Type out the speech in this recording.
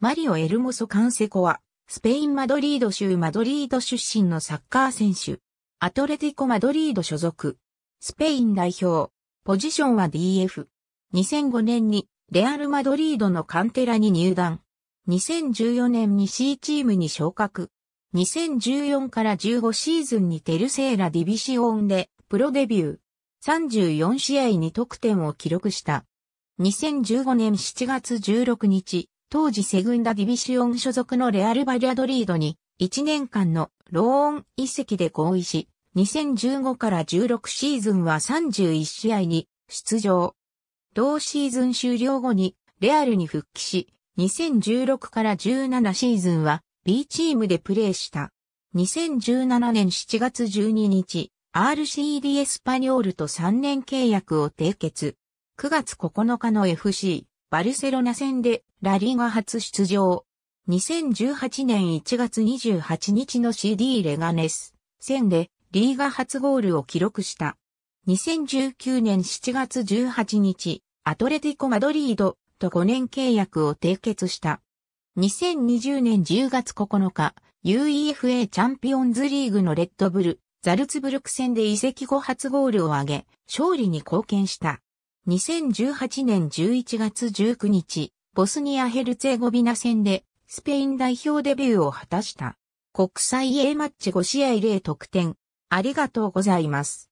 マリオ・エルモソ・カンセコは、スペイン・マドリード州マドリード出身のサッカー選手。アトレティコ・マドリード所属。スペイン代表。ポジションは DF。2005年にレアル・マドリードのカンテラに入団。2014年に C チームに昇格。2014から15シーズンにテルセーラ・ディビシオンでプロデビュー。34試合に得点を記録した。2015年7月16日、当時セグンダディビシオン所属のレアル・バリアドリードに1年間のローン移籍で合意し、2015から16シーズンは31試合に出場。同シーズン終了後にレアルに復帰し、2016から17シーズンは B チームでプレーした。2017年7月12日、RCD エスパニョールと3年契約を締結。9月9日の FC バルセロナ戦でラリーガ初出場。2018年1月28日の CD レガネス戦でリーガ初ゴールを記録した。2019年7月18日、アトレティコ・マドリードと5年契約を締結した。2020年10月9日、UEFA チャンピオンズリーグのレッドブル、ザルツブルク戦で移籍後初ゴールを挙げ、勝利に貢献した。2018年11月19日、ボスニア・ヘルツェゴビナ戦で、スペイン代表デビューを果たした。国際 A マッチ5試合0得点。ありがとうございます。